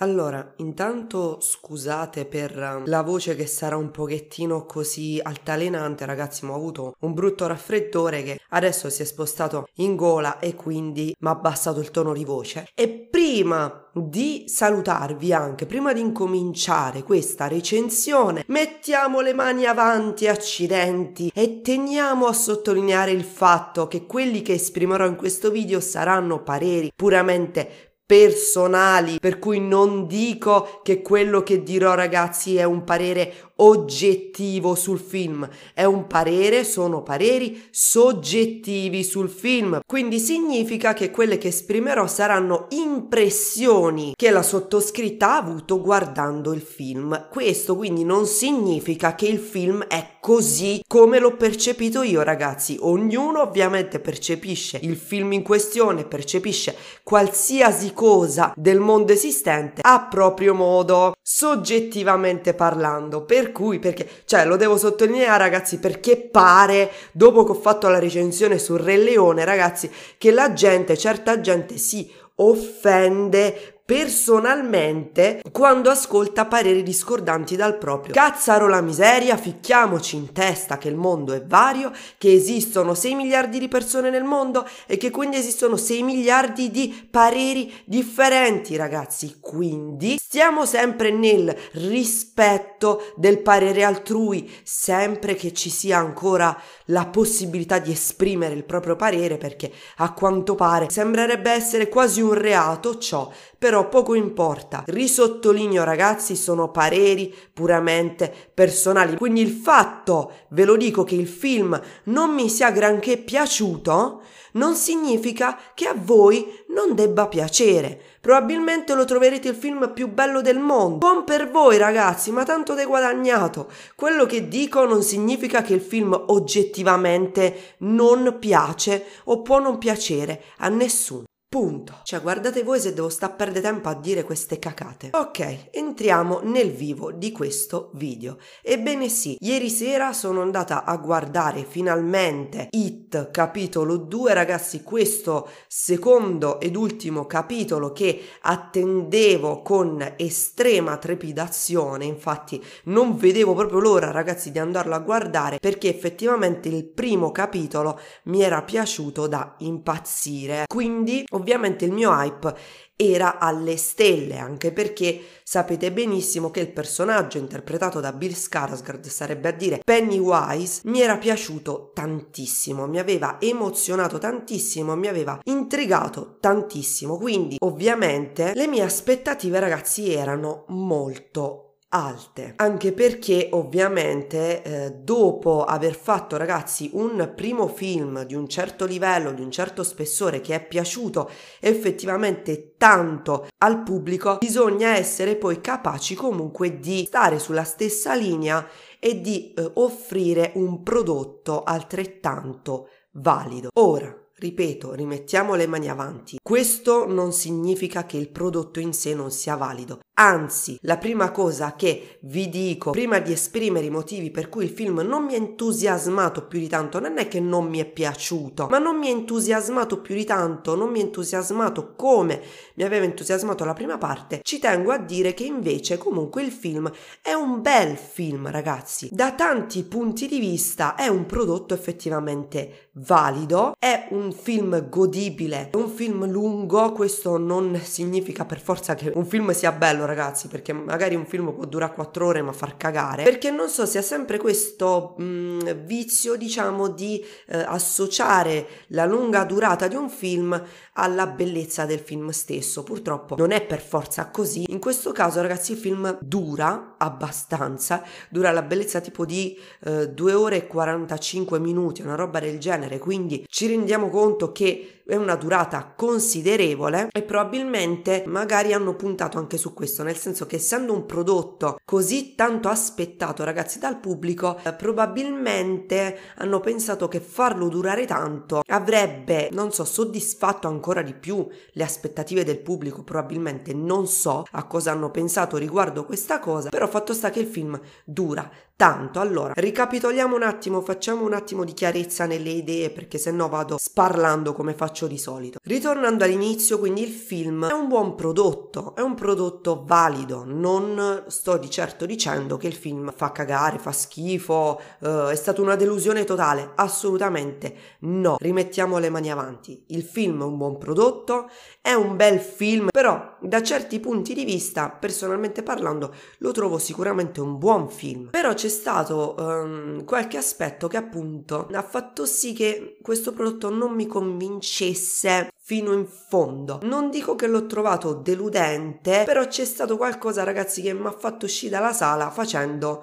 Allora, intanto scusate per ehm, la voce che sarà un pochettino così altalenante, ragazzi, ma ho avuto un brutto raffreddore che adesso si è spostato in gola e quindi mi ha abbassato il tono di voce. E prima di salutarvi anche, prima di incominciare questa recensione, mettiamo le mani avanti, accidenti, e teniamo a sottolineare il fatto che quelli che esprimerò in questo video saranno pareri puramente personali, per cui non dico che quello che dirò ragazzi è un parere oggettivo sul film, è un parere, sono pareri soggettivi sul film, quindi significa che quelle che esprimerò saranno impressioni che la sottoscritta ha avuto guardando il film. Questo quindi non significa che il film è così come l'ho percepito io ragazzi, ognuno ovviamente percepisce il film in questione, percepisce qualsiasi cosa del mondo esistente a proprio modo, soggettivamente parlando. Per cui, perché, cioè, lo devo sottolineare, ragazzi, perché pare, dopo che ho fatto la recensione sul Re Leone, ragazzi, che la gente, certa gente si offende personalmente quando ascolta pareri discordanti dal proprio. Cazzaro la miseria, ficchiamoci in testa che il mondo è vario, che esistono 6 miliardi di persone nel mondo e che quindi esistono 6 miliardi di pareri differenti, ragazzi. Quindi stiamo sempre nel rispetto rispetto del parere altrui, sempre che ci sia ancora la possibilità di esprimere il proprio parere, perché a quanto pare sembrerebbe essere quasi un reato ciò, però poco importa. Risottolineo ragazzi, sono pareri puramente personali, quindi il fatto, ve lo dico, che il film non mi sia granché piaciuto, non significa che a voi non debba piacere. Probabilmente lo troverete il film più bello del mondo. Buon per voi ragazzi, ma tanto dei guadagnato. Quello che dico non significa che il film oggettivamente non piace o può non piacere a nessuno. Punto. Cioè, guardate voi se devo sta perdere tempo a dire queste cacate. Ok, entriamo nel vivo di questo video. Ebbene sì, ieri sera sono andata a guardare finalmente It capitolo 2, ragazzi, questo secondo ed ultimo capitolo che attendevo con estrema trepidazione, infatti non vedevo proprio l'ora, ragazzi, di andarlo a guardare perché effettivamente il primo capitolo mi era piaciuto da impazzire. Quindi ovviamente il mio hype era alle stelle, anche perché sapete benissimo che il personaggio interpretato da Bill Skarsgård, sarebbe a dire Pennywise, mi era piaciuto tantissimo, mi aveva emozionato tantissimo, mi aveva intrigato tantissimo, quindi ovviamente le mie aspettative ragazzi erano molto alte, anche perché ovviamente eh, dopo aver fatto ragazzi un primo film di un certo livello, di un certo spessore che è piaciuto effettivamente tanto al pubblico, bisogna essere poi capaci comunque di stare sulla stessa linea e di eh, offrire un prodotto altrettanto valido. Ora, Ripeto, rimettiamo le mani avanti. Questo non significa che il prodotto in sé non sia valido, Anzi, la prima cosa che vi dico prima di esprimere i motivi per cui il film non mi ha entusiasmato più di tanto non è che non mi è piaciuto, ma non mi ha entusiasmato più di tanto, non mi ha entusiasmato come mi aveva entusiasmato la prima parte, ci tengo a dire che invece comunque il film è un bel film, ragazzi. Da tanti punti di vista è un prodotto effettivamente valido, è un film godibile, è un film lungo, questo non significa per forza che un film sia bello ragazzi, perché magari un film può durare quattro ore ma far cagare, perché non so se ha sempre questo mh, mm, vizio, diciamo, di eh, associare la lunga durata di un film alla bellezza del film stesso. Purtroppo non è per forza così. In questo caso, ragazzi, il film dura abbastanza, dura la bellezza tipo di eh, 2 ore e 45 minuti, una roba del genere, quindi ci rendiamo conto che è una durata considerevole e probabilmente magari hanno puntato anche su questo, nel senso che essendo un prodotto così tanto aspettato, ragazzi, dal pubblico, eh, probabilmente hanno pensato che farlo durare tanto avrebbe, non so, soddisfatto ancora ancora di più le aspettative del pubblico, probabilmente non so a cosa hanno pensato riguardo questa cosa, però fatto sta che il film dura Tanto, allora, ricapitoliamo un attimo, facciamo un attimo di chiarezza nelle idee perché se no vado sparlando come faccio di solito. Ritornando all'inizio, quindi il film è un buon prodotto, è un prodotto valido, non sto di certo dicendo che il film fa cagare, fa schifo, eh, è stata una delusione totale, assolutamente no. Rimettiamo le mani avanti. Il film è un buon prodotto, è un bel film, però da certi punti di vista, personalmente parlando, lo trovo sicuramente un buon film. Però c'è c'è stato um, qualche aspetto che appunto ha fatto sì che questo prodotto non mi convincesse fino in fondo. Non dico che l'ho trovato deludente, però c'è stato qualcosa ragazzi che mi ha fatto uscire dalla sala facendo...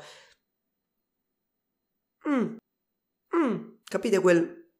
Mm. Mm. Capite quel...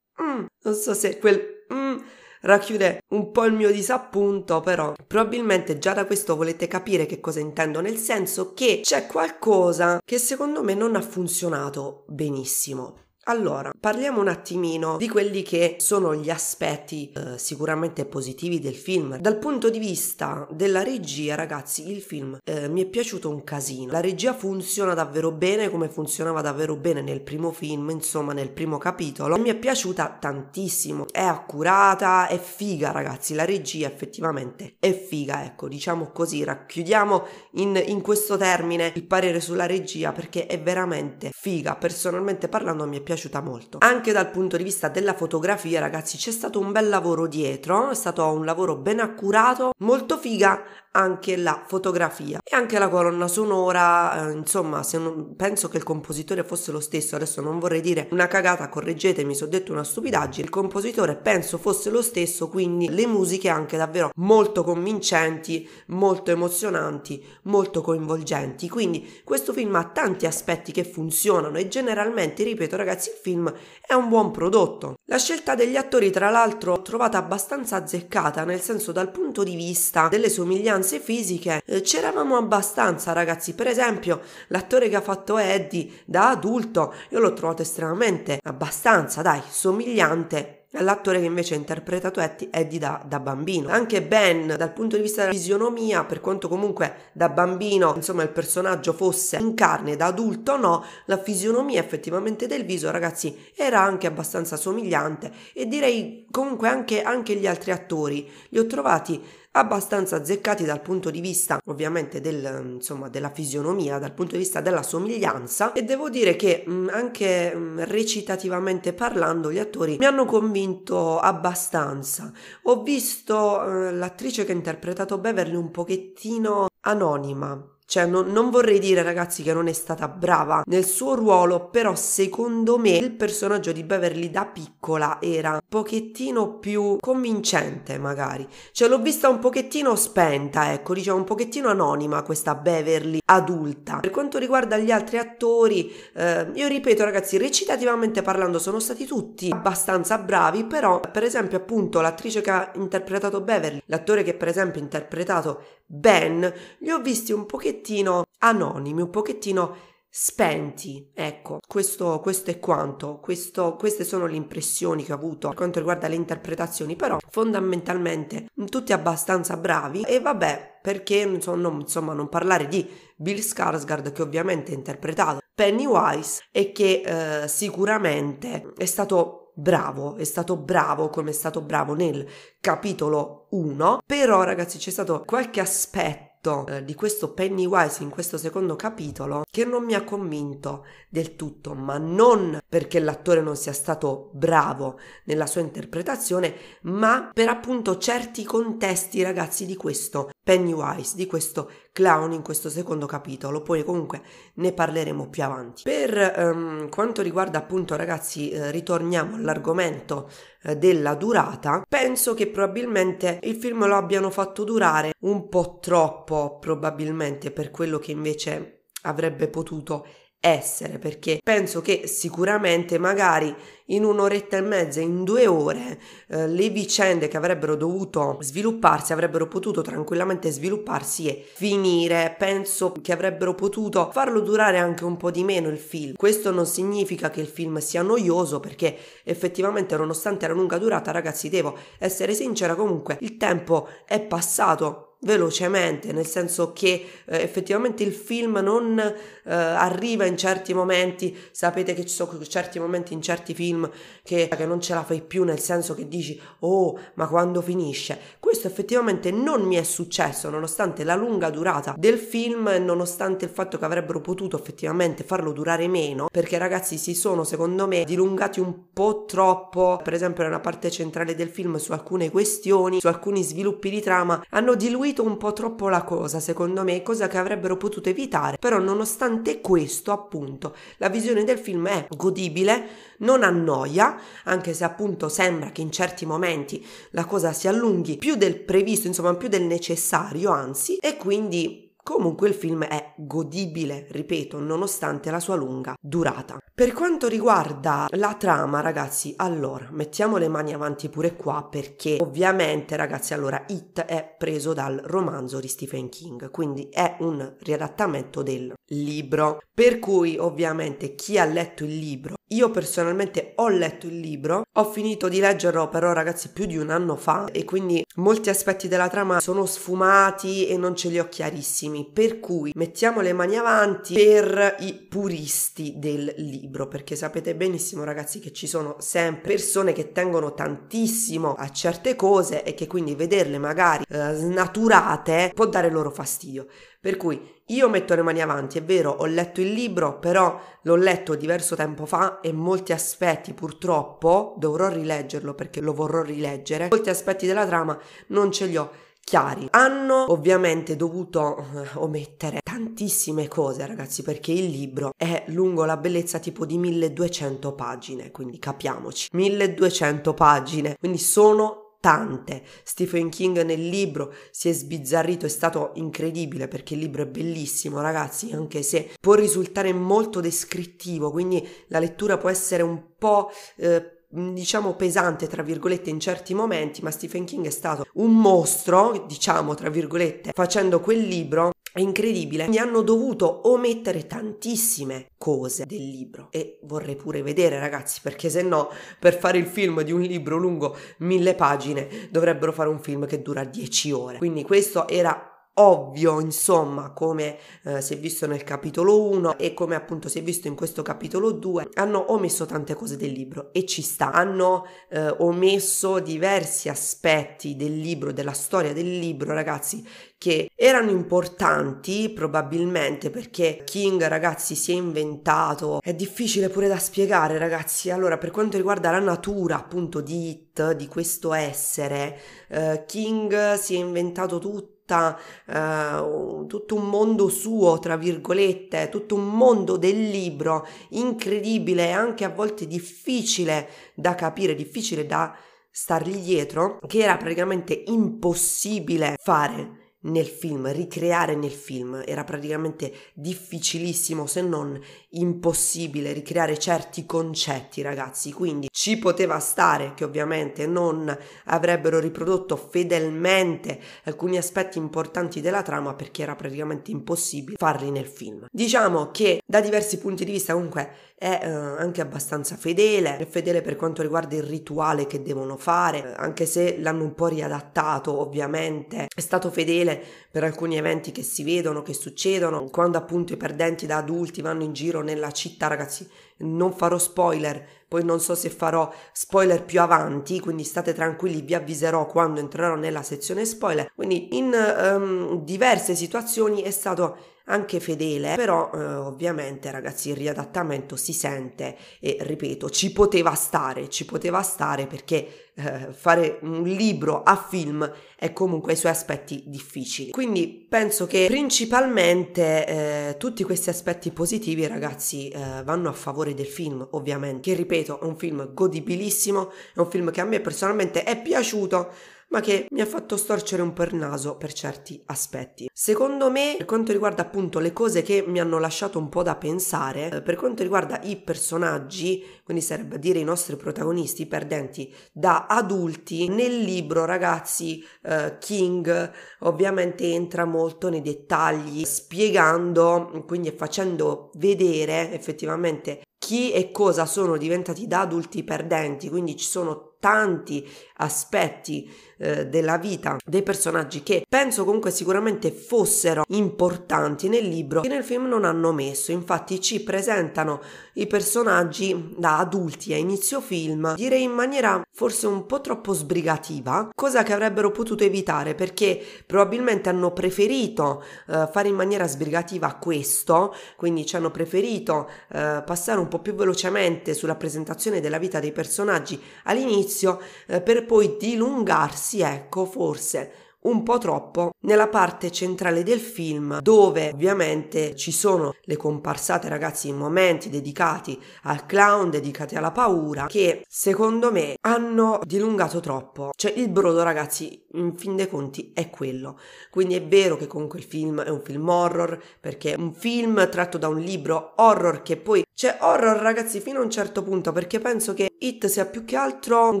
Mm. Non so se quel... Mm", racchiude un po' il mio disappunto, però probabilmente già da questo volete capire che cosa intendo, nel senso che c'è qualcosa che secondo me non ha funzionato benissimo. Allora, parliamo un attimino di quelli che sono gli aspetti eh, sicuramente positivi del film. Dal punto di vista della regia, ragazzi, il film eh, mi è piaciuto un casino. La regia funziona davvero bene come funzionava davvero bene nel primo film, insomma, nel primo capitolo. Mi è piaciuta tantissimo. È accurata, è figa, ragazzi. La regia effettivamente è figa, ecco, diciamo così, racchiudiamo in, in questo termine il parere sulla regia perché è veramente figa. Personalmente parlando mi è piaciuta piaciuta molto. Anche dal punto di vista della fotografia, ragazzi, c'è stato un bel lavoro dietro, è stato un lavoro ben accurato, molto figa, anche la fotografia e anche la colonna sonora, eh, insomma, non, penso che il compositore fosse lo stesso, adesso non vorrei dire una cagata, correggetemi se ho detto una stupidaggine, il compositore penso fosse lo stesso, quindi le musiche anche davvero molto convincenti, molto emozionanti, molto coinvolgenti. Quindi questo film ha tanti aspetti che funzionano e generalmente, ripeto ragazzi, il film è un buon prodotto. La scelta degli attori, tra l'altro, ho trovata abbastanza azzeccata, nel senso dal punto di vista delle somiglianze mancanze fisiche eh, c'eravamo abbastanza ragazzi per esempio l'attore che ha fatto Eddie da adulto io l'ho trovato estremamente abbastanza dai somigliante all'attore che invece ha interpretato Eddie da, da, bambino. Anche Ben, dal punto di vista della fisionomia, per quanto comunque da bambino, insomma, il personaggio fosse in carne, da adulto no, la fisionomia effettivamente del viso, ragazzi, era anche abbastanza somigliante e direi comunque anche, anche gli altri attori li ho trovati abbastanza azzeccati dal punto di vista ovviamente del, insomma, della fisionomia, dal punto di vista della somiglianza e devo dire che mh, mm, anche mh, mm, recitativamente parlando gli attori mi hanno convinto abbastanza. Ho visto eh, l'attrice che ha interpretato Beverly un pochettino anonima cioè, non, non, vorrei dire, ragazzi, che non è stata brava nel suo ruolo, però secondo me il personaggio di Beverly da piccola era un pochettino più convincente, magari. Cioè, l'ho vista un pochettino spenta, ecco, diciamo un pochettino anonima questa Beverly adulta. Per quanto riguarda gli altri attori, eh, io ripeto, ragazzi, recitativamente parlando, sono stati tutti abbastanza bravi, però, per esempio, appunto, l'attrice che ha interpretato Beverly, l'attore che, per esempio, ha interpretato ben, li ho visti un pochettino anonimi, un pochettino spenti. Ecco, questo, questo è quanto, questo, queste sono le impressioni che ho avuto per quanto riguarda le interpretazioni, però fondamentalmente tutti abbastanza bravi e vabbè, perché non non, insomma non parlare di Bill Skarsgård che ovviamente ha interpretato Pennywise e che eh, sicuramente è stato bravo, è stato bravo come è stato bravo nel capitolo 1, però ragazzi c'è stato qualche aspetto eh, di questo Pennywise in questo secondo capitolo che non mi ha convinto del tutto, ma non perché l'attore non sia stato bravo nella sua interpretazione, ma per appunto certi contesti ragazzi di questo Pennywise, di questo clown in questo secondo capitolo, poi comunque ne parleremo più avanti. Per ehm, quanto riguarda appunto ragazzi, eh, ritorniamo all'argomento eh, della durata, penso che probabilmente il film lo abbiano fatto durare un po' troppo, probabilmente per quello che invece avrebbe potuto essere, perché penso che sicuramente magari in un'oretta e mezza, in due ore, eh, le vicende che avrebbero dovuto svilupparsi avrebbero potuto tranquillamente svilupparsi e finire. Penso che avrebbero potuto farlo durare anche un po' di meno il film. Questo non significa che il film sia noioso perché effettivamente nonostante la lunga durata, ragazzi, devo essere sincera comunque, il tempo è passato velocemente, nel senso che eh, effettivamente il film non eh, arriva in certi momenti, sapete che ci sono certi momenti in certi film che, che, non ce la fai più, nel senso che dici oh ma quando finisce? Questo effettivamente non mi è successo nonostante la lunga durata del film, nonostante il fatto che avrebbero potuto effettivamente farlo durare meno, perché ragazzi si sono secondo me dilungati un po' troppo, per esempio nella parte centrale del film su alcune questioni, su alcuni sviluppi di trama, hanno diluito alleggerito un po' troppo la cosa, secondo me, cosa che avrebbero potuto evitare, però nonostante questo, appunto, la visione del film è godibile, non annoia, anche se appunto sembra che in certi momenti la cosa si allunghi più del previsto, insomma più del necessario, anzi, e quindi Comunque il film è godibile, ripeto, nonostante la sua lunga durata. Per quanto riguarda la trama, ragazzi, allora mettiamo le mani avanti pure qua perché ovviamente, ragazzi, allora It è preso dal romanzo di Stephen King, quindi è un riadattamento del libro. Per cui ovviamente chi ha letto il libro io personalmente ho letto il libro, ho finito di leggerlo però ragazzi più di un anno fa e quindi molti aspetti della trama sono sfumati e non ce li ho chiarissimi, per cui mettiamo le mani avanti per i puristi del libro, perché sapete benissimo ragazzi che ci sono sempre persone che tengono tantissimo a certe cose e che quindi vederle magari eh, snaturate può dare loro fastidio. Per cui io metto le mani avanti, è vero, ho letto il libro, però l'ho letto diverso tempo fa e molti aspetti purtroppo dovrò rileggerlo perché lo vorrò rileggere. Molti aspetti della trama non ce li ho chiari. Hanno ovviamente dovuto eh, omettere tantissime cose, ragazzi, perché il libro è lungo la bellezza tipo di 1200 pagine, quindi capiamoci. 1200 pagine, quindi sono tante. Stephen King nel libro si è sbizzarrito, è stato incredibile perché il libro è bellissimo, ragazzi, anche se può risultare molto descrittivo, quindi la lettura può essere un po' eh, diciamo pesante tra virgolette in certi momenti ma Stephen King è stato un mostro diciamo tra virgolette facendo quel libro è incredibile, mi hanno dovuto omettere tantissime cose del libro e vorrei pure vedere ragazzi perché se no per fare il film di un libro lungo mille pagine dovrebbero fare un film che dura dieci ore. Quindi questo era ovvio, insomma, come eh, si è visto nel capitolo 1 e come appunto si è visto in questo capitolo 2, hanno omesso tante cose del libro e ci sta. Hanno eh, omesso diversi aspetti del libro, della storia del libro, ragazzi, che erano importanti probabilmente perché King, ragazzi, si è inventato. È difficile pure da spiegare, ragazzi. Allora, per quanto riguarda la natura appunto di It, di questo essere, eh, King si è inventato tutto tutta, eh, tutto un mondo suo, tra virgolette, tutto un mondo del libro incredibile e anche a volte difficile da capire, difficile da stargli dietro, che era praticamente impossibile fare nel film, ricreare nel film era praticamente difficilissimo se non impossibile ricreare certi concetti, ragazzi. Quindi ci poteva stare che ovviamente non avrebbero riprodotto fedelmente alcuni aspetti importanti della trama perché era praticamente impossibile farli nel film. Diciamo che da diversi punti di vista comunque è eh, anche abbastanza fedele, è fedele per quanto riguarda il rituale che devono fare, anche se l'hanno un po' riadattato ovviamente, è stato fedele per alcuni eventi che si vedono, che succedono, quando appunto i perdenti da adulti vanno in giro nella città, ragazzi, non farò spoiler, poi non so se farò spoiler più avanti, quindi state tranquilli, vi avviserò quando entrerò nella sezione spoiler. Quindi in um, diverse situazioni è stato anche fedele, però eh, ovviamente ragazzi il riadattamento si sente e ripeto ci poteva stare, ci poteva stare perché eh, fare un libro a film è comunque i suoi aspetti difficili. Quindi penso che principalmente eh, tutti questi aspetti positivi ragazzi eh, vanno a favore del film ovviamente, che ripeto è un film godibilissimo, è un film che a me personalmente è piaciuto ma che mi ha fatto storcere un po' il naso per certi aspetti. Secondo me, per quanto riguarda appunto le cose che mi hanno lasciato un po' da pensare, eh, per quanto riguarda i personaggi, quindi sarebbe a dire i nostri protagonisti perdenti da adulti, nel libro ragazzi eh, King ovviamente entra molto nei dettagli spiegando, quindi facendo vedere effettivamente chi e cosa sono diventati da adulti perdenti, quindi ci sono tanti aspetti eh, della vita dei personaggi che penso comunque sicuramente fossero importanti nel libro che nel film non hanno messo infatti ci presentano i personaggi da adulti a inizio film direi in maniera forse un po' troppo sbrigativa, cosa che avrebbero potuto evitare perché probabilmente hanno preferito eh, fare in maniera sbrigativa questo, quindi ci hanno preferito eh, passare un po' più velocemente sulla presentazione della vita dei personaggi all'inizio eh, per poi dilungarsi, ecco, forse un po' troppo nella parte centrale del film dove ovviamente ci sono le comparsate ragazzi in momenti dedicati al clown, dedicati alla paura che secondo me hanno dilungato troppo. Cioè il brodo ragazzi in fin dei conti è quello. Quindi è vero che comunque il film è un film horror perché è un film tratto da un libro horror che poi c'è cioè, horror ragazzi fino a un certo punto perché penso che It sia più che altro un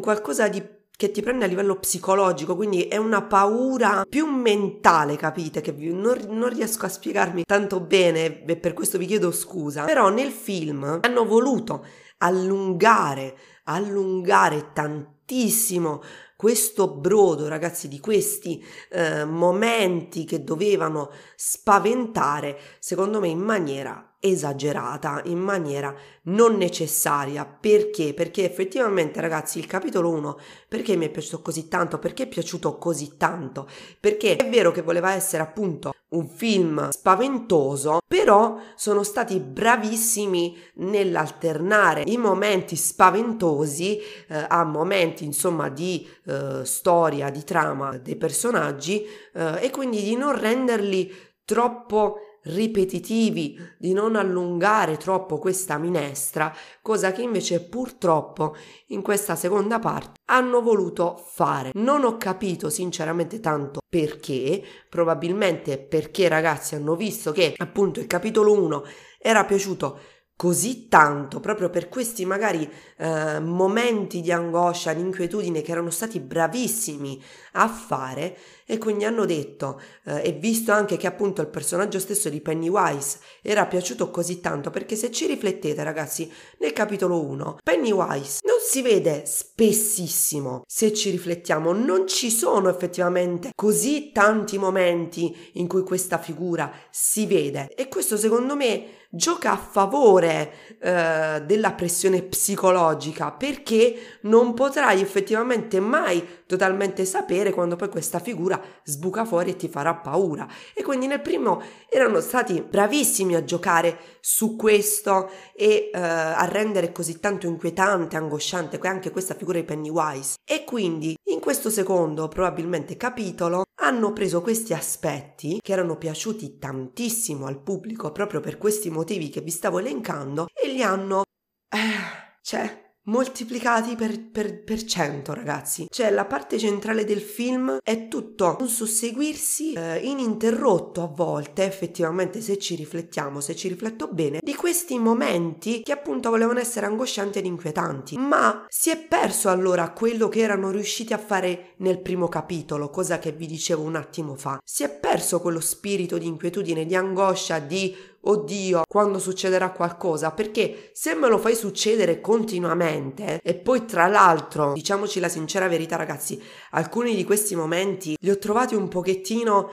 qualcosa di che ti prende a livello psicologico, quindi è una paura più mentale, capite? Che non, non, riesco a spiegarmi tanto bene e per questo vi chiedo scusa. Però nel film hanno voluto allungare, allungare tantissimo questo brodo, ragazzi, di questi eh, momenti che dovevano spaventare, secondo me, in maniera esagerata in maniera non necessaria. Perché? Perché effettivamente, ragazzi, il capitolo 1 perché mi è piaciuto così tanto? Perché è piaciuto così tanto? Perché è vero che voleva essere appunto un film spaventoso, però sono stati bravissimi nell'alternare i momenti spaventosi eh, a momenti insomma di eh, storia, di trama dei personaggi eh, e quindi di non renderli troppo ripetitivi di non allungare troppo questa minestra, cosa che invece purtroppo in questa seconda parte hanno voluto fare. Non ho capito sinceramente tanto perché, probabilmente perché ragazzi hanno visto che appunto il capitolo 1 era piaciuto così tanto proprio per questi magari eh, momenti di angoscia, di inquietudine che erano stati bravissimi a fare e quindi hanno detto eh, e visto anche che appunto il personaggio stesso di Pennywise era piaciuto così tanto perché se ci riflettete ragazzi nel capitolo 1 Pennywise non si vede spessissimo. Se ci riflettiamo, non ci sono effettivamente così tanti momenti in cui questa figura si vede e questo secondo me gioca a favore eh, della pressione psicologica perché non potrai effettivamente mai totalmente sapere quando poi questa figura sbuca fuori e ti farà paura. E quindi nel primo erano stati bravissimi a giocare su questo e eh, a rendere così tanto inquietante, angosciante agghiacciante anche questa figura di Pennywise. E quindi in questo secondo, probabilmente capitolo, hanno preso questi aspetti che erano piaciuti tantissimo al pubblico proprio per questi motivi che vi stavo elencando e li hanno... Eh, cioè, moltiplicati per, per, per, cento ragazzi cioè la parte centrale del film è tutto un susseguirsi eh, ininterrotto a volte effettivamente se ci riflettiamo se ci rifletto bene di questi momenti che appunto volevano essere angoscianti ed inquietanti ma si è perso allora quello che erano riusciti a fare nel primo capitolo cosa che vi dicevo un attimo fa si è perso quello spirito di inquietudine di angoscia di oddio, quando succederà qualcosa, perché se me lo fai succedere continuamente e poi tra l'altro, diciamoci la sincera verità ragazzi, alcuni di questi momenti li ho trovati un pochettino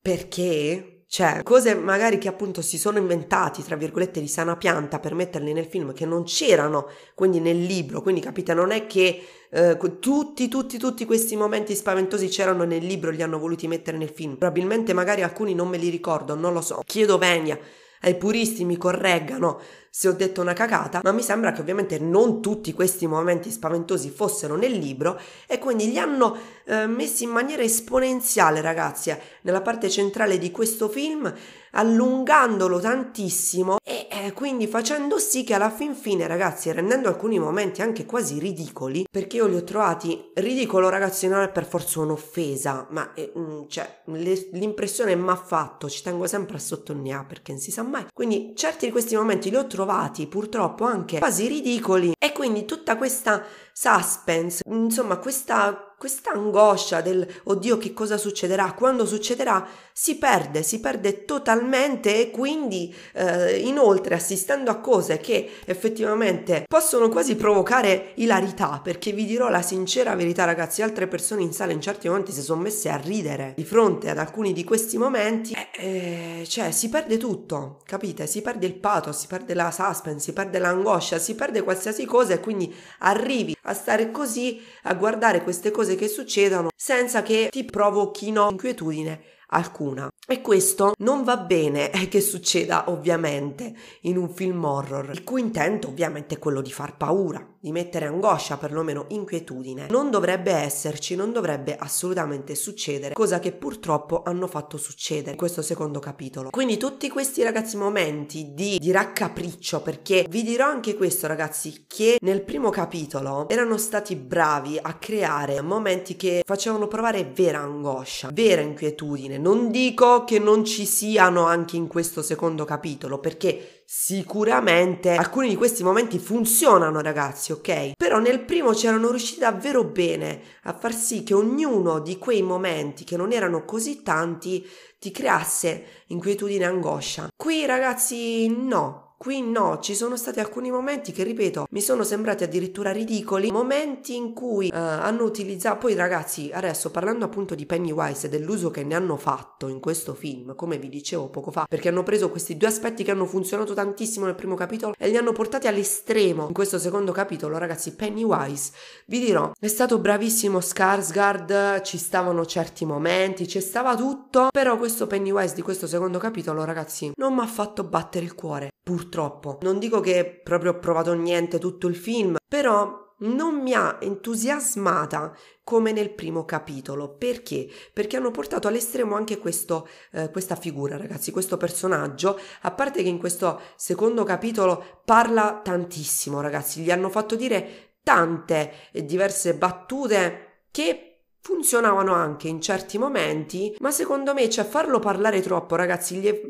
perché c'è, cioè, cose magari che appunto si sono inventati, tra virgolette, di sana pianta per metterli nel film che non c'erano, quindi nel libro, quindi capite, non è che eh, tutti, tutti, tutti questi momenti spaventosi c'erano nel libro, li hanno voluti mettere nel film, probabilmente magari alcuni non me li ricordo, non lo so, chiedo venia ai puristi mi correggano se ho detto una cacata, ma mi sembra che ovviamente non tutti questi momenti spaventosi fossero nel libro e quindi li hanno eh, messi in maniera esponenziale, ragazzi, eh, nella parte centrale di questo film allungandolo tantissimo e eh, quindi facendo sì che alla fin fine, ragazzi, rendendo alcuni momenti anche quasi ridicoli, perché io li ho trovati ridicolo, ragazzi, non è per forza un'offesa, ma eh, mm, cioè, le, l'impressione mi ha fatto, ci tengo sempre a sottolineare perché non si sa mai. Quindi certi di questi momenti li ho trovati purtroppo anche quasi ridicoli e quindi tutta questa suspense, insomma questa, questa angoscia del oddio che cosa succederà, quando succederà, si perde, si perde totalmente e quindi eh, inoltre assistendo a cose che effettivamente possono quasi provocare ilarità, perché vi dirò la sincera verità ragazzi, altre persone in sala in certi momenti si sono messe a ridere di fronte ad alcuni di questi momenti, eh, eh, cioè si perde tutto, capite? Si perde il pathos, si perde la suspense, si perde l'angoscia, si perde qualsiasi cosa e quindi arrivi a stare così, a guardare queste cose che succedono senza che ti provochino inquietudine alcuna. E questo non va bene eh, che succeda ovviamente in un film horror, il cui intento ovviamente è quello di far paura, di mettere angoscia, perlomeno inquietudine. Non dovrebbe esserci, non dovrebbe assolutamente succedere, cosa che purtroppo hanno fatto succedere in questo secondo capitolo. Quindi tutti questi ragazzi momenti di, di raccapriccio, perché vi dirò anche questo ragazzi, che nel primo capitolo erano stati bravi a creare momenti che facevano provare vera angoscia, vera inquietudine. Non dico che non ci siano anche in questo secondo capitolo, perché sicuramente alcuni di questi momenti funzionano, ragazzi, ok? Però nel primo c'erano riusciti davvero bene a far sì che ognuno di quei momenti che non erano così tanti ti creasse inquietudine e angoscia. Qui, ragazzi, no, Qui no, ci sono stati alcuni momenti che, ripeto, mi sono sembrati addirittura ridicoli, momenti in cui eh, hanno utilizzato, poi ragazzi, adesso parlando appunto di Pennywise e dell'uso che ne hanno fatto in questo film, come vi dicevo poco fa, perché hanno preso questi due aspetti che hanno funzionato tantissimo nel primo capitolo e li hanno portati all'estremo in questo secondo capitolo, ragazzi, Pennywise, vi dirò, è stato bravissimo Skarsgård, ci stavano certi momenti, ci stava tutto, però questo Pennywise di questo secondo capitolo, ragazzi, non mi ha fatto battere il cuore, purtroppo purtroppo. Non dico che proprio ho provato niente tutto il film, però non mi ha entusiasmata come nel primo capitolo. Perché? Perché hanno portato all'estremo anche questo, eh, questa figura, ragazzi, questo personaggio. A parte che in questo secondo capitolo parla tantissimo, ragazzi, gli hanno fatto dire tante e diverse battute che funzionavano anche in certi momenti, ma secondo me, cioè farlo parlare troppo, ragazzi, gli è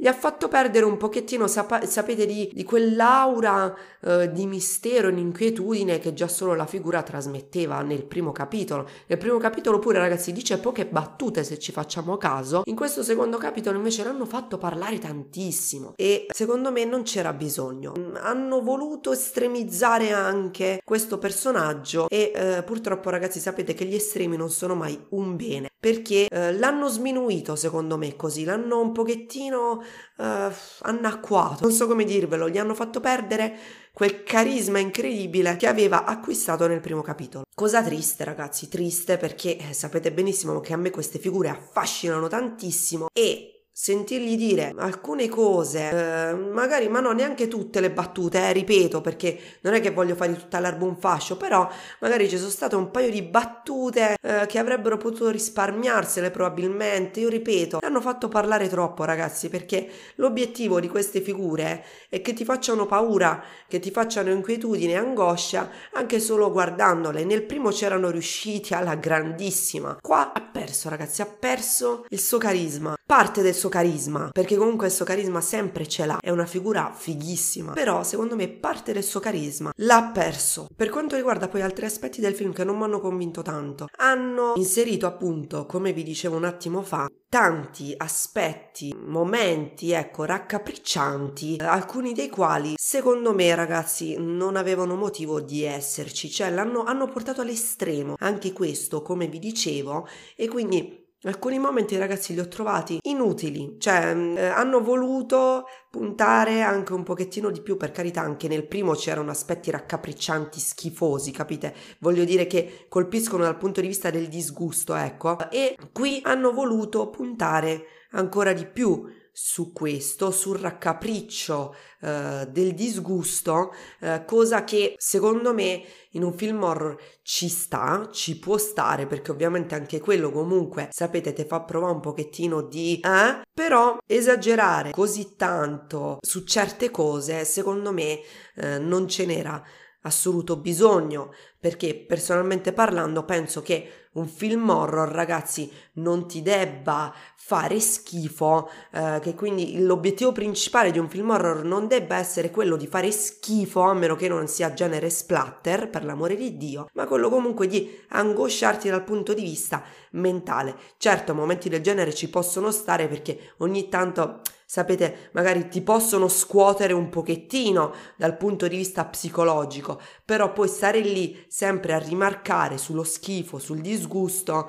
gli ha fatto perdere un pochettino, sap- sapete, di, di quell'aura eh, di mistero e di inquietudine che già solo la figura trasmetteva nel primo capitolo. Nel primo capitolo pure, ragazzi, dice poche battute se ci facciamo caso. In questo secondo capitolo invece l'hanno fatto parlare tantissimo e secondo me non c'era bisogno. Mm, hanno voluto estremizzare anche questo personaggio e eh, purtroppo, ragazzi, sapete che gli estremi non sono mai un bene perché eh, l'hanno sminuito, secondo me, così l'hanno un pochettino eh, anacquato, non so come dirvelo, gli hanno fatto perdere quel carisma incredibile che aveva acquistato nel primo capitolo. Cosa triste ragazzi, triste perché eh, sapete benissimo che a me queste figure affascinano tantissimo e sentirgli dire alcune cose, eh, magari ma no, neanche tutte le battute, eh, ripeto, perché non è che voglio fare tutta l'erba un fascio, però magari ci sono state un paio di battute eh, che avrebbero potuto risparmiarsele probabilmente, io ripeto, hanno fatto parlare troppo ragazzi, perché l'obiettivo di queste figure è che ti facciano paura, che ti facciano inquietudine e angoscia anche solo guardandole. Nel primo c'erano riusciti alla grandissima, qua ha perso ragazzi, ha perso il suo carisma, parte del suo carisma, perché comunque il suo carisma sempre ce l'ha, è una figura fighissima, però secondo me parte del suo carisma l'ha perso. Per quanto riguarda poi altri aspetti del film che non mi hanno convinto tanto, hanno inserito appunto, come vi dicevo un attimo fa, tanti aspetti, momenti, ecco, raccapriccianti, alcuni dei quali secondo me ragazzi non avevano motivo di esserci, cioè l'hanno hanno portato all'estremo anche questo, come vi dicevo, e quindi Alcuni momenti ragazzi li ho trovati inutili, cioè mm, eh, hanno voluto puntare anche un pochettino di più, per carità, anche nel primo c'erano aspetti raccapriccianti, schifosi, capite? Voglio dire che colpiscono dal punto di vista del disgusto, ecco, e qui hanno voluto puntare ancora di più su questo, sul raccapriccio eh, del disgusto, eh, cosa che secondo me in un film horror ci sta, ci può stare, perché ovviamente anche quello comunque, sapete, ti fa provare un pochettino di... Eh? Però esagerare così tanto su certe cose, secondo me, eh, non ce n'era assoluto bisogno, perché personalmente parlando penso che un film horror, ragazzi, non ti debba fare schifo, eh, che quindi l'obiettivo principale di un film horror non debba essere quello di fare schifo, a meno che non sia genere splatter, per l'amore di Dio, ma quello comunque di angosciarti dal punto di vista mentale. Certo, momenti del genere ci possono stare perché ogni tanto sapete, magari ti possono scuotere un pochettino dal punto di vista psicologico, però poi stare lì sempre a rimarcare sullo schifo, sul disgusto,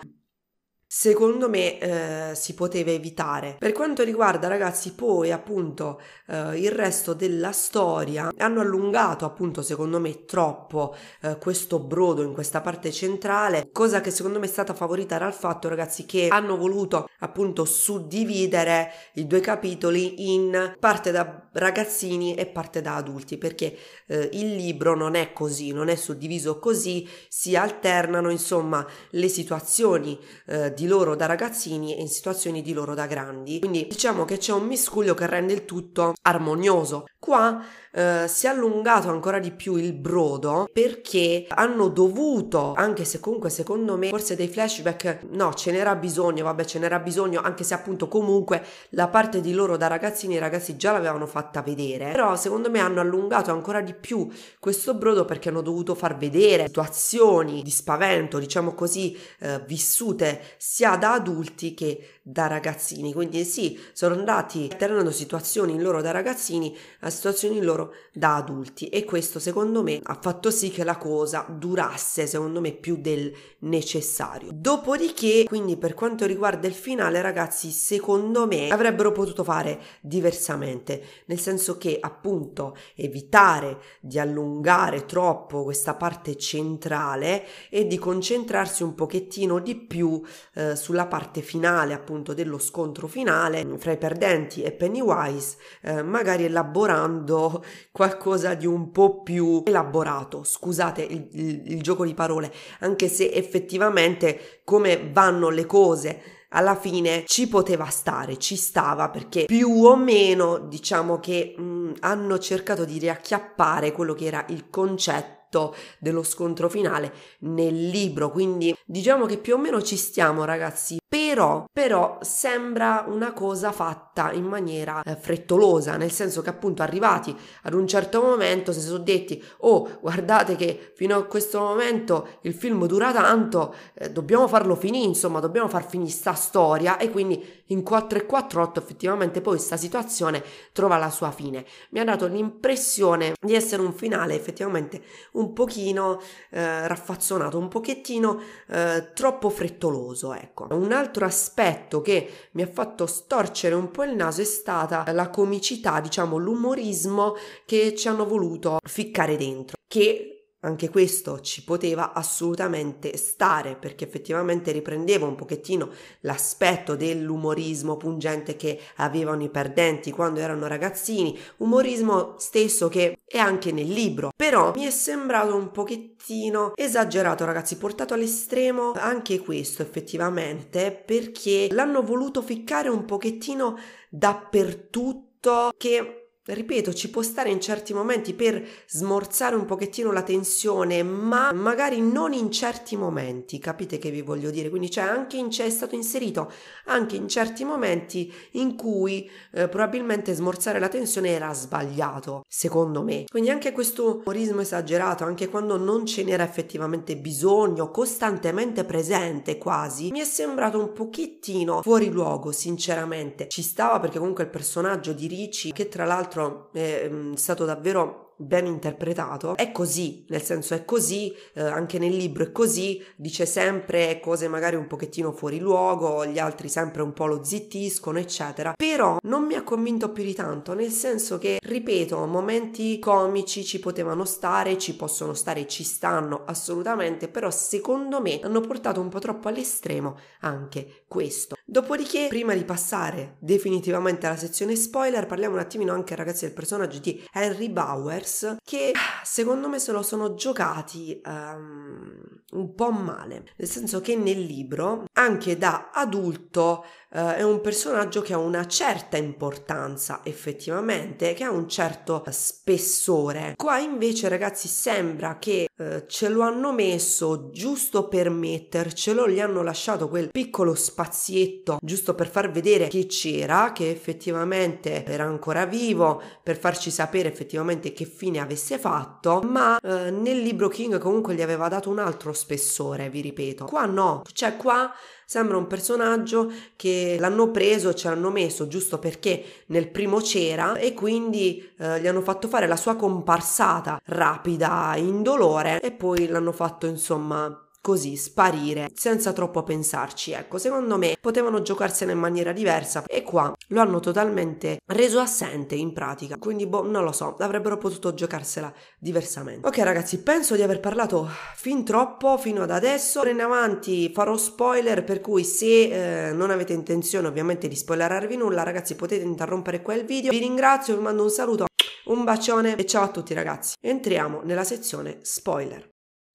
secondo me eh, si poteva evitare. Per quanto riguarda ragazzi poi appunto eh, il resto della storia, hanno allungato appunto secondo me troppo eh, questo brodo in questa parte centrale, cosa che secondo me è stata favorita dal fatto ragazzi che hanno voluto appunto suddividere i due capitoli in parte da ragazzini e parte da adulti, perché eh, il libro non è così, non è suddiviso così, si alternano insomma le situazioni eh, di di loro da ragazzini e in situazioni di loro da grandi. Quindi diciamo che c'è un miscuglio che rende il tutto armonioso. Qua eh, si è allungato ancora di più il brodo perché hanno dovuto, anche se comunque secondo me forse dei flashback, no, ce n'era bisogno, vabbè ce n'era bisogno, anche se appunto comunque la parte di loro da ragazzini e ragazzi già l'avevano fatta vedere, però secondo me hanno allungato ancora di più questo brodo perché hanno dovuto far vedere situazioni di spavento, diciamo così, eh, vissute sia da adulti che da ragazzini. Quindi sì, sono andati alternando situazioni in loro da ragazzini a situazioni in loro da adulti e questo secondo me ha fatto sì che la cosa durasse secondo me più del necessario. Dopodiché, quindi per quanto riguarda il finale, ragazzi, secondo me avrebbero potuto fare diversamente, nel senso che appunto evitare di allungare troppo questa parte centrale e di concentrarsi un pochettino di più eh, eh, sulla parte finale appunto dello scontro finale mm, fra i perdenti e Pennywise, eh, magari elaborando qualcosa di un po' più elaborato. Scusate il, il, il gioco di parole, anche se effettivamente come vanno le cose alla fine ci poteva stare, ci stava perché più o meno diciamo che mh, mm, hanno cercato di riacchiappare quello che era il concetto effetto dello scontro finale nel libro. Quindi diciamo che più o meno ci stiamo, ragazzi. Però, però sembra una cosa fatta in maniera eh, frettolosa, nel senso che appunto arrivati ad un certo momento si sono detti oh guardate che fino a questo momento il film dura tanto, eh, dobbiamo farlo finire, insomma dobbiamo far finire sta storia e quindi in 4 e 4 8 effettivamente poi sta situazione trova la sua fine. Mi ha dato l'impressione di essere un finale effettivamente un pochino eh, raffazzonato, un pochettino eh, troppo frettoloso, ecco. Un altro aspetto che mi ha fatto storcere un po' il naso è stata la comicità, diciamo l'umorismo che ci hanno voluto ficcare dentro, che anche questo ci poteva assolutamente stare perché effettivamente riprendeva un pochettino l'aspetto dell'umorismo pungente che avevano i perdenti quando erano ragazzini, umorismo stesso che è anche nel libro, però mi è sembrato un pochettino esagerato ragazzi, portato all'estremo anche questo effettivamente perché l'hanno voluto ficcare un pochettino dappertutto che ripeto, ci può stare in certi momenti per smorzare un pochettino la tensione, ma magari non in certi momenti, capite che vi voglio dire? Quindi c'è cioè, anche in, c'è stato inserito anche in certi momenti in cui eh, probabilmente smorzare la tensione era sbagliato, secondo me. Quindi anche questo umorismo esagerato, anche quando non ce n'era effettivamente bisogno, costantemente presente quasi, mi è sembrato un pochettino fuori luogo, sinceramente. Ci stava perché comunque il personaggio di Ricci, che tra l'altro l'altro eh, mm, è stato davvero ben interpretato. È così, nel senso è così, eh, anche nel libro è così, dice sempre cose magari un pochettino fuori luogo, gli altri sempre un po' lo zittiscono, eccetera. Però non mi ha convinto più di tanto, nel senso che, ripeto, momenti comici ci potevano stare, ci possono stare, ci stanno assolutamente, però secondo me hanno portato un po' troppo all'estremo anche questo. Dopodiché, prima di passare definitivamente alla sezione spoiler, parliamo un attimino anche, ragazzi, del personaggio di Henry Bowers, che ah, secondo me se lo sono giocati. Um un po' male, nel senso che nel libro, anche da adulto, eh, è un personaggio che ha una certa importanza effettivamente, che ha un certo spessore. Qua invece, ragazzi, sembra che eh, ce lo hanno messo giusto per mettercelo, gli hanno lasciato quel piccolo spazietto giusto per far vedere che c'era, che effettivamente era ancora vivo, per farci sapere effettivamente che fine avesse fatto, ma eh, nel libro King comunque gli aveva dato un altro spessore, vi ripeto. Qua no, cioè qua sembra un personaggio che l'hanno preso, ce l'hanno messo giusto perché nel primo c'era e quindi eh, gli hanno fatto fare la sua comparsata rapida, indolore e poi l'hanno fatto insomma così sparire senza troppo pensarci. Ecco, secondo me potevano giocarsene in maniera diversa e qua lo hanno totalmente reso assente in pratica. Quindi, boh, non lo so, avrebbero potuto giocarsela diversamente. Ok, ragazzi, penso di aver parlato fin troppo fino ad adesso. Ora In avanti farò spoiler, per cui se eh, non avete intenzione ovviamente di spoilerarvi nulla, ragazzi, potete interrompere il video. Vi ringrazio, vi mando un saluto, un bacione e ciao a tutti, ragazzi. Entriamo nella sezione spoiler.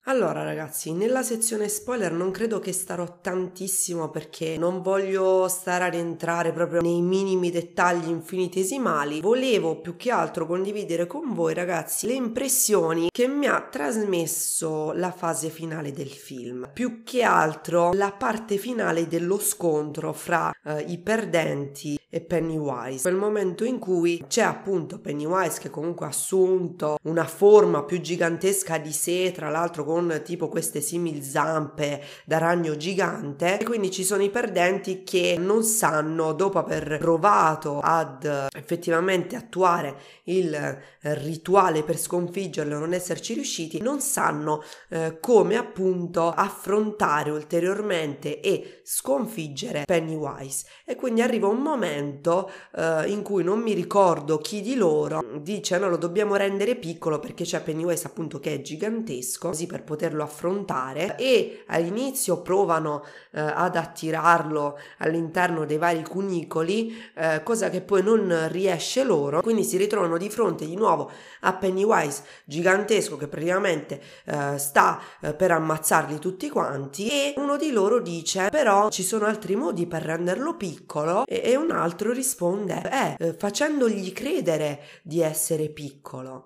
Allora ragazzi, nella sezione spoiler non credo che starò tantissimo perché non voglio stare ad entrare proprio nei minimi dettagli infinitesimali. Volevo più che altro condividere con voi ragazzi le impressioni che mi ha trasmesso la fase finale del film. Più che altro la parte finale dello scontro fra eh, i perdenti e Pennywise. Quel momento in cui c'è appunto Pennywise che comunque ha assunto una forma più gigantesca di sé, tra l'altro con tipo queste simil zampe da ragno gigante, e quindi ci sono i perdenti che non sanno, dopo aver provato ad effettivamente attuare il rituale per sconfiggerlo e non esserci riusciti, non sanno eh, come appunto affrontare ulteriormente e sconfiggere Pennywise. E quindi arriva un momento momento eh, in cui non mi ricordo chi di loro dice no lo dobbiamo rendere piccolo perché c'è Pennywise appunto che è gigantesco così per poterlo affrontare e all'inizio provano eh, ad attirarlo all'interno dei vari cunicoli eh, cosa che poi non riesce loro quindi si ritrovano di fronte di nuovo a Pennywise gigantesco che praticamente eh, sta eh, per ammazzarli tutti quanti e uno di loro dice però ci sono altri modi per renderlo piccolo e, e un altro l'altro risponde eh, eh, facendogli credere di essere piccolo.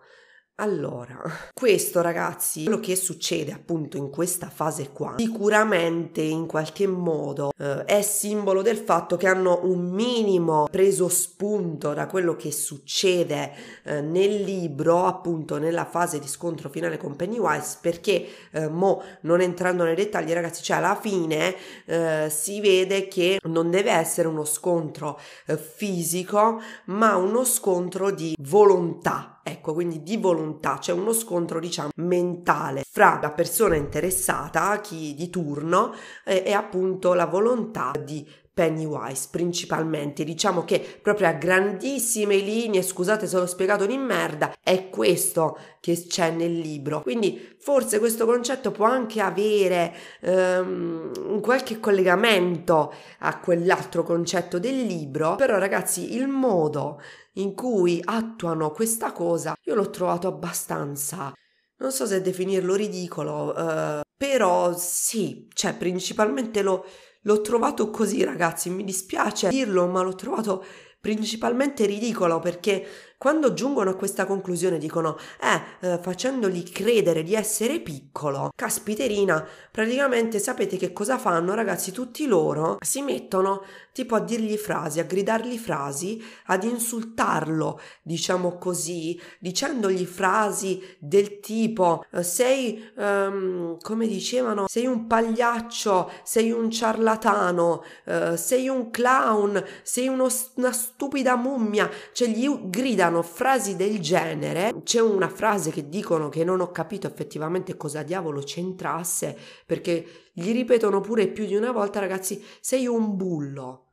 Allora, questo ragazzi, quello che succede appunto in questa fase qua, sicuramente in qualche modo eh, è simbolo del fatto che hanno un minimo preso spunto da quello che succede eh, nel libro, appunto nella fase di scontro finale con Pennywise, perché eh, mo non entrando nei dettagli ragazzi, cioè alla fine eh, si vede che non deve essere uno scontro eh, fisico, ma uno scontro di volontà ecco, quindi di volontà, c'è uno scontro, diciamo, mentale fra la persona interessata, chi di turno, e, eh, e appunto la volontà di Pennywise principalmente. Diciamo che proprio a grandissime linee, scusate se l'ho spiegato in merda, è questo che c'è nel libro. Quindi forse questo concetto può anche avere um, qualche collegamento a quell'altro concetto del libro, però ragazzi il modo in cui attuano questa cosa io l'ho trovato abbastanza non so se definirlo ridicolo, eh, però sì, cioè principalmente lo, L'ho trovato così, ragazzi, mi dispiace dirlo, ma l'ho trovato principalmente ridicolo perché quando giungono a questa conclusione dicono, eh, eh facendogli credere di essere piccolo, caspiterina, praticamente sapete che cosa fanno ragazzi tutti loro? Si mettono tipo a dirgli frasi, a gridargli frasi, ad insultarlo, diciamo così, dicendogli frasi del tipo, eh, sei, um, come dicevano, sei un pagliaccio, sei un ciarlatano, uh, sei un clown, sei uno, una stupida mummia, cioè gli gridano siano frasi del genere. C'è una frase che dicono che non ho capito effettivamente cosa diavolo c'entrasse, perché gli ripetono pure più di una volta, ragazzi, sei un bullo.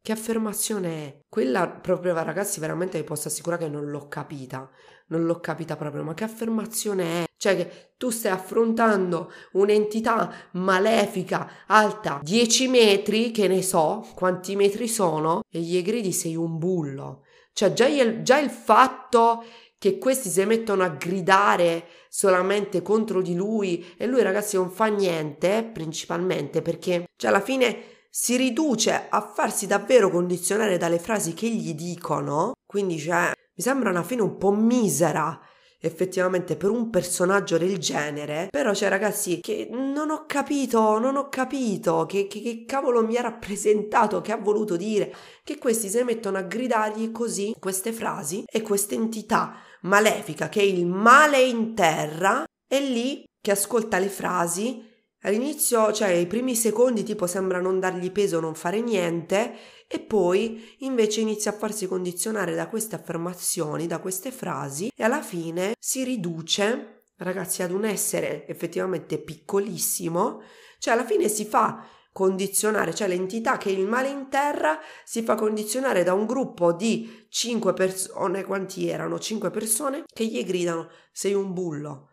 Che affermazione è? Quella proprio, ragazzi, veramente vi posso assicurare che non l'ho capita non l'ho capita proprio, ma che affermazione è? Cioè che tu stai affrontando un'entità malefica alta 10 metri, che ne so quanti metri sono, e gli gridi sei un bullo. Cioè già il, già il fatto che questi si mettono a gridare solamente contro di lui e lui ragazzi non fa niente, principalmente perché cioè alla fine si riduce a farsi davvero condizionare dalle frasi che gli dicono, quindi cioè mi sembra una fine un po' misera effettivamente per un personaggio del genere. Però, cioè, ragazzi, che non ho capito, non ho capito che, che, che, cavolo mi ha rappresentato, che ha voluto dire che questi si mettono a gridargli così queste frasi e questa entità malefica che è il male in terra è lì che ascolta le frasi. All'inizio, cioè i primi secondi, tipo sembra non dargli peso, non fare niente, e poi invece inizia a farsi condizionare da queste affermazioni, da queste frasi e alla fine si riduce ragazzi ad un essere effettivamente piccolissimo, cioè alla fine si fa condizionare, cioè l'entità che il male in terra si fa condizionare da un gruppo di 5 persone, quanti erano? 5 persone che gli gridano sei un bullo,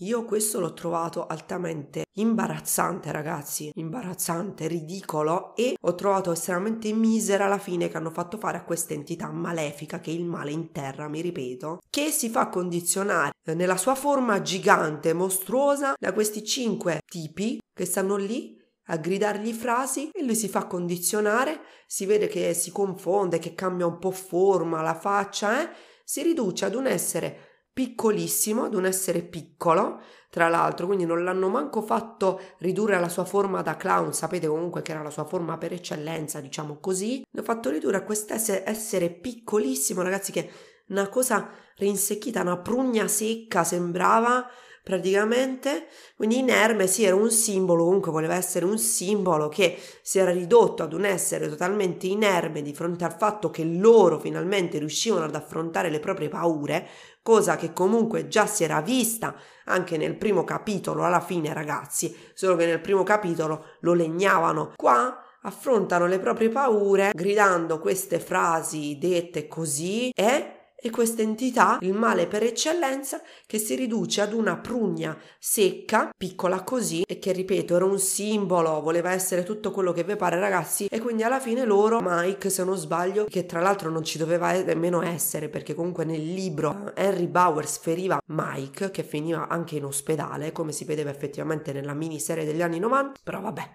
io questo l'ho trovato altamente imbarazzante, ragazzi, imbarazzante, ridicolo e ho trovato estremamente misera la fine che hanno fatto fare a questa entità malefica che è il male in terra, mi ripeto, che si fa condizionare eh, nella sua forma gigante, mostruosa, da questi cinque tipi che stanno lì a gridargli frasi e lui si fa condizionare, si vede che si confonde, che cambia un po' forma, la faccia, eh? si riduce ad un essere piccolissimo, ad un essere piccolo, tra l'altro, quindi non l'hanno manco fatto ridurre alla sua forma da clown, sapete comunque che era la sua forma per eccellenza, diciamo così, l'ho fatto ridurre a quest'essere piccolissimo, ragazzi, che una cosa rinsecchita, una prugna secca sembrava, praticamente, quindi inerme sì era un simbolo, comunque voleva essere un simbolo che si era ridotto ad un essere totalmente inerme di fronte al fatto che loro finalmente riuscivano ad affrontare le proprie paure, cosa che comunque già si era vista anche nel primo capitolo alla fine ragazzi, solo che nel primo capitolo lo legnavano. Qua affrontano le proprie paure gridando queste frasi dette così e e questa entità, il male per eccellenza, che si riduce ad una prugna secca, piccola così, e che ripeto era un simbolo, voleva essere tutto quello che vi pare ragazzi, e quindi alla fine loro, Mike se non sbaglio, che tra l'altro non ci doveva nemmeno essere perché comunque nel libro eh, Henry Bowers feriva Mike che finiva anche in ospedale, come si vedeva effettivamente nella miniserie degli anni 90, però vabbè,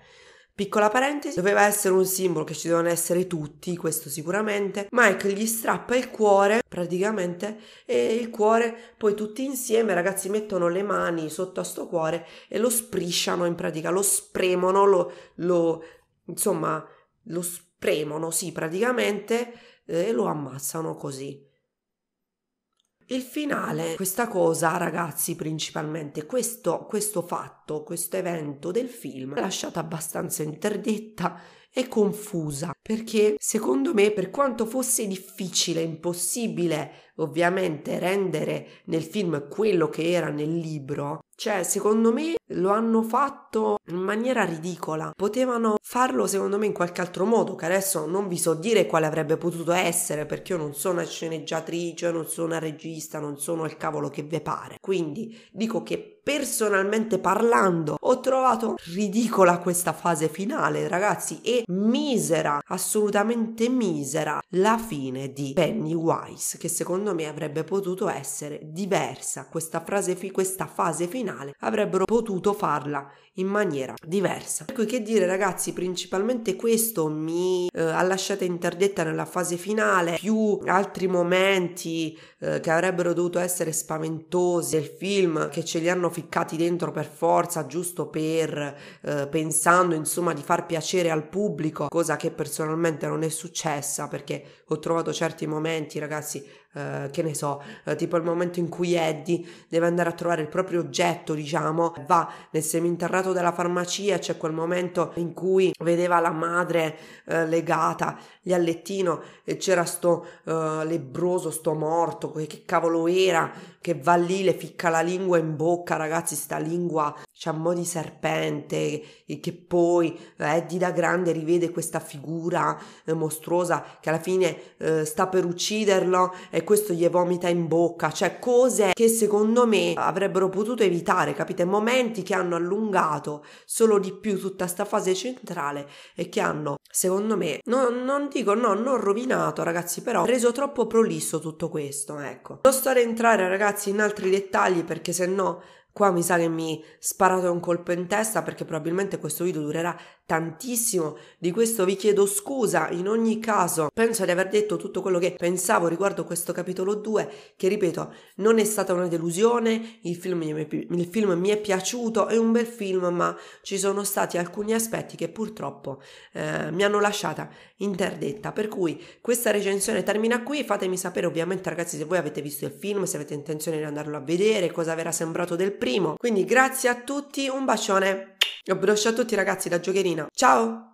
Piccola parentesi, doveva essere un simbolo che ci devono essere tutti, questo sicuramente. Mike gli strappa il cuore, praticamente, e il cuore poi tutti insieme, ragazzi, mettono le mani sotto a sto cuore e lo sprisciano in pratica, lo spremono, lo, lo insomma, lo spremono, sì, praticamente, eh, e lo ammazzano così. Il finale, questa cosa ragazzi principalmente, questo, questo fatto, questo evento del film è lasciata abbastanza interdetta e confusa perché secondo me per quanto fosse difficile, impossibile ovviamente rendere nel film quello che era nel libro, cioè, secondo me lo hanno fatto in maniera ridicola. Potevano farlo, secondo me, in qualche altro modo, che adesso non vi so dire quale avrebbe potuto essere, perché io non sono una sceneggiatrice, non sono una regista, non sono il cavolo che ve pare. Quindi dico che personalmente parlando ho trovato ridicola questa fase finale, ragazzi, e misera, assolutamente misera, la fine di Pennywise, che secondo me avrebbe potuto essere diversa. Questa, frase fi- questa fase finale finale avrebbero potuto farla in maniera diversa. Per ecco cui che dire ragazzi, principalmente questo mi eh, ha lasciata interdetta nella fase finale, più altri momenti eh, che avrebbero dovuto essere spaventosi del film che ce li hanno ficcati dentro per forza, giusto per eh, pensando insomma di far piacere al pubblico, cosa che personalmente non è successa perché ho trovato certi momenti ragazzi eh, che ne so, eh, tipo il momento in cui Eddie deve andare a trovare il proprio oggetto, diciamo, va nel seminterrato della farmacia, c'è cioè quel momento in cui vedeva la madre eh, legata lì al lettino e c'era sto eh, lebroso, sto morto, che, che cavolo era, che va lì, le ficca la lingua in bocca, ragazzi, sta lingua c'ha mo' di serpente, e che poi eh, Eddie da grande rivede questa figura mostruosa che alla fine sta per ucciderlo e questo gli vomita in bocca, cioè cose che secondo me avrebbero potuto evitare, capite? Momenti che hanno allungato solo di più tutta questa fase centrale e che hanno, secondo me, no, non dico no, non rovinato ragazzi, però reso troppo prolisso tutto questo, ecco. Non sto ad entrare ragazzi in altri dettagli perché se no Qua mi sa che mi sparate un colpo in testa perché probabilmente questo video durerà tantissimo. Di questo vi chiedo scusa. In ogni caso, penso di aver detto tutto quello che pensavo riguardo questo capitolo 2, che ripeto, non è stata una delusione. Il film, il film mi è piaciuto, è un bel film, ma ci sono stati alcuni aspetti che purtroppo eh, mi hanno lasciata interdetta. Per cui questa recensione termina qui. Fatemi sapere, ovviamente, ragazzi, se voi avete visto il film, se avete intenzione di andarlo a vedere, cosa verrà sembrato del primo. Quindi grazie a tutti, un bacione. Ho a tutti ragazzi da giocherina. Ciao!